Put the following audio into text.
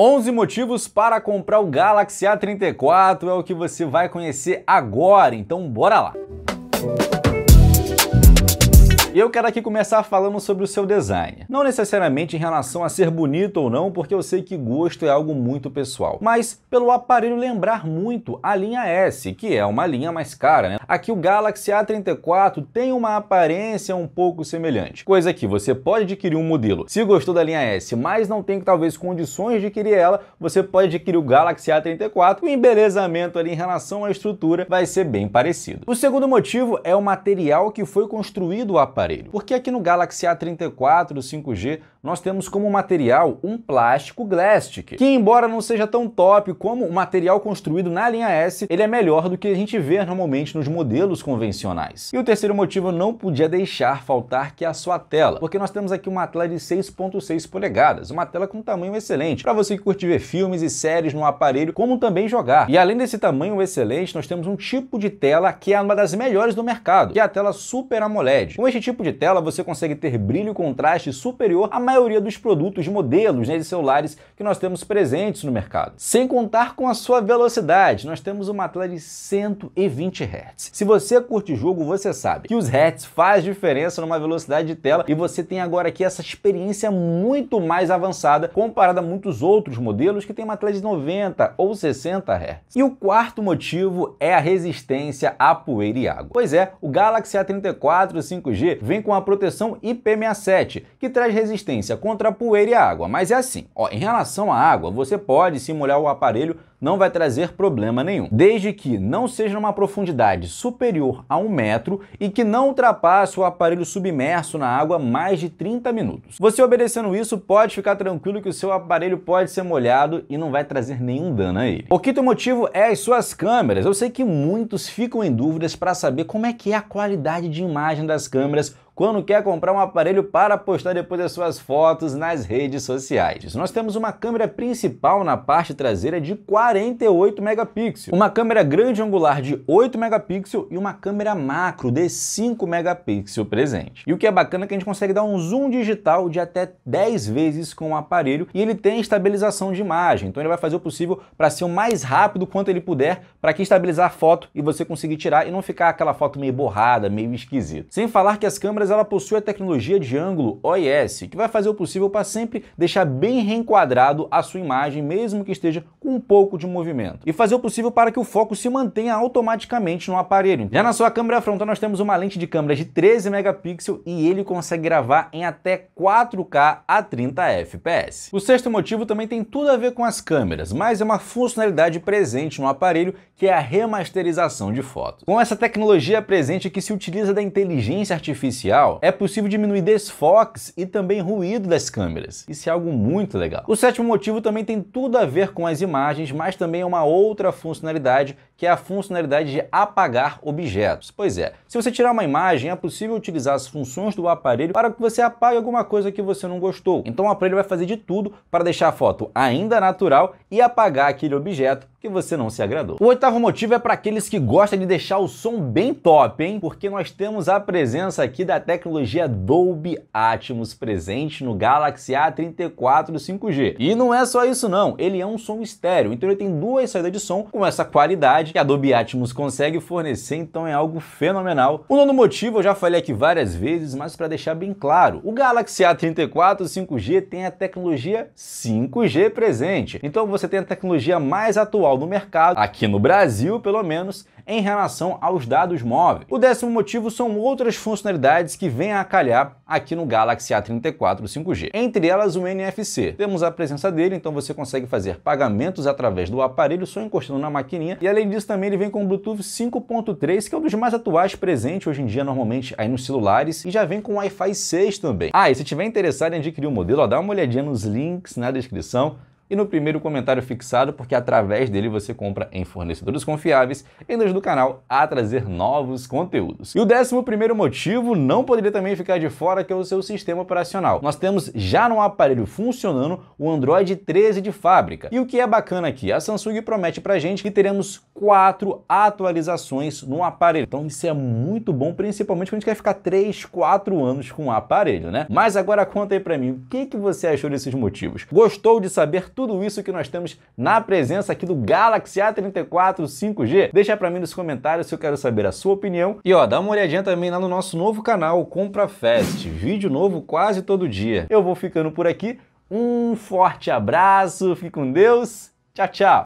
11 motivos para comprar o Galaxy A34 é o que você vai conhecer agora, então bora lá! eu quero aqui começar falando sobre o seu design. Não necessariamente em relação a ser bonito ou não, porque eu sei que gosto é algo muito pessoal, mas pelo aparelho lembrar muito a linha S, que é uma linha mais cara, né? aqui o Galaxy A34 tem uma aparência um pouco semelhante, coisa que você pode adquirir um modelo se gostou da linha S, mas não tem talvez condições de adquirir ela, você pode adquirir o Galaxy A34 e o embelezamento ali em relação à estrutura vai ser bem parecido. O segundo motivo é o material que foi construído o aparelho, porque aqui no Galaxy A34 5G nós temos como material um plástico Glastic, que embora não seja tão top como o material construído na linha S, ele é melhor do que a gente vê normalmente nos modelos convencionais. E o terceiro motivo não podia deixar faltar que é a sua tela, porque nós temos aqui uma tela de 6.6 polegadas, uma tela com um tamanho excelente, para você que curte ver filmes e séries no aparelho, como também jogar. E além desse tamanho excelente, nós temos um tipo de tela que é uma das melhores do mercado, que é a tela Super AMOLED. Com este tipo de tela, você consegue ter brilho e contraste superior a mais maioria dos produtos, modelos né, de celulares que nós temos presentes no mercado. Sem contar com a sua velocidade, nós temos uma tela de 120 Hz. Se você curte jogo, você sabe que os Hz faz diferença numa velocidade de tela e você tem agora aqui essa experiência muito mais avançada comparada a muitos outros modelos que tem uma tela de 90 ou 60 Hz. E o quarto motivo é a resistência à poeira e água. Pois é, o Galaxy A34 5G vem com a proteção IP67, que traz resistência resistência contra a poeira e a água, mas é assim, ó, em relação à água, você pode se molhar o aparelho não vai trazer problema nenhum, desde que não seja uma profundidade superior a um metro e que não ultrapasse o aparelho submerso na água mais de 30 minutos. Você obedecendo isso, pode ficar tranquilo que o seu aparelho pode ser molhado e não vai trazer nenhum dano a ele. O quinto motivo é as suas câmeras. Eu sei que muitos ficam em dúvidas para saber como é que é a qualidade de imagem das câmeras quando quer comprar um aparelho para postar depois as suas fotos nas redes sociais. Nós temos uma câmera principal na parte traseira de 40 48 megapixels, uma câmera grande angular de 8 megapixels e uma câmera macro de 5 megapixels presente. E o que é bacana é que a gente consegue dar um zoom digital de até 10 vezes com o aparelho e ele tem estabilização de imagem, então ele vai fazer o possível para ser o mais rápido quanto ele puder para que estabilizar a foto e você conseguir tirar e não ficar aquela foto meio borrada, meio esquisita. Sem falar que as câmeras ela possui a tecnologia de ângulo OIS, que vai fazer o possível para sempre deixar bem reenquadrado a sua imagem, mesmo que esteja com um pouco de de movimento e fazer o possível para que o foco se mantenha automaticamente no aparelho. Já na sua câmera frontal nós temos uma lente de câmera de 13 megapixels e ele consegue gravar em até 4K a 30 fps. O sexto motivo também tem tudo a ver com as câmeras, mas é uma funcionalidade presente no aparelho que é a remasterização de fotos. Com essa tecnologia presente que se utiliza da inteligência artificial, é possível diminuir desfoques e também ruído das câmeras. Isso é algo muito legal. O sétimo motivo também tem tudo a ver com as imagens, mas mas também é uma outra funcionalidade que é a funcionalidade de apagar objetos. Pois é, se você tirar uma imagem, é possível utilizar as funções do aparelho para que você apague alguma coisa que você não gostou. Então o aparelho vai fazer de tudo para deixar a foto ainda natural e apagar aquele objeto que você não se agradou. O oitavo motivo é para aqueles que gostam de deixar o som bem top, hein? Porque nós temos a presença aqui da tecnologia Dolby Atmos presente no Galaxy A34 5G. E não é só isso não, ele é um som estéreo, então ele tem duas saídas de som com essa qualidade que a Adobe Atmos consegue fornecer, então é algo fenomenal. O nono motivo eu já falei aqui várias vezes, mas para deixar bem claro, o Galaxy A34 5G tem a tecnologia 5G presente. Então você tem a tecnologia mais atual no mercado, aqui no Brasil pelo menos, em relação aos dados móveis. O décimo motivo são outras funcionalidades que vêm a calhar aqui no Galaxy A34 5G. Entre elas o NFC. Temos a presença dele, então você consegue fazer pagamentos através do aparelho só encostando na maquininha e além disso também ele vem com o Bluetooth 5.3, que é um dos mais atuais presentes hoje em dia normalmente aí nos celulares, e já vem com Wi-Fi 6 também. Ah, e se tiver interessado em adquirir o um modelo, ó, dá uma olhadinha nos links na descrição e no primeiro comentário fixado, porque através dele você compra em fornecedores confiáveis e nos do canal a trazer novos conteúdos. E o décimo primeiro motivo não poderia também ficar de fora, que é o seu sistema operacional. Nós temos já no aparelho funcionando o Android 13 de fábrica. E o que é bacana aqui, a Samsung promete pra gente que teremos quatro atualizações no aparelho. Então isso é muito bom, principalmente quando a gente quer ficar 3, 4 anos com o aparelho, né? Mas agora conta aí pra mim, o que, que você achou desses motivos? Gostou de saber tudo isso que nós temos na presença aqui do Galaxy A34 5G? Deixa pra mim nos comentários se eu quero saber a sua opinião. E ó, dá uma olhadinha também lá no nosso novo canal, Compra Fest. Vídeo novo quase todo dia. Eu vou ficando por aqui. Um forte abraço, fique com Deus. Tchau, tchau.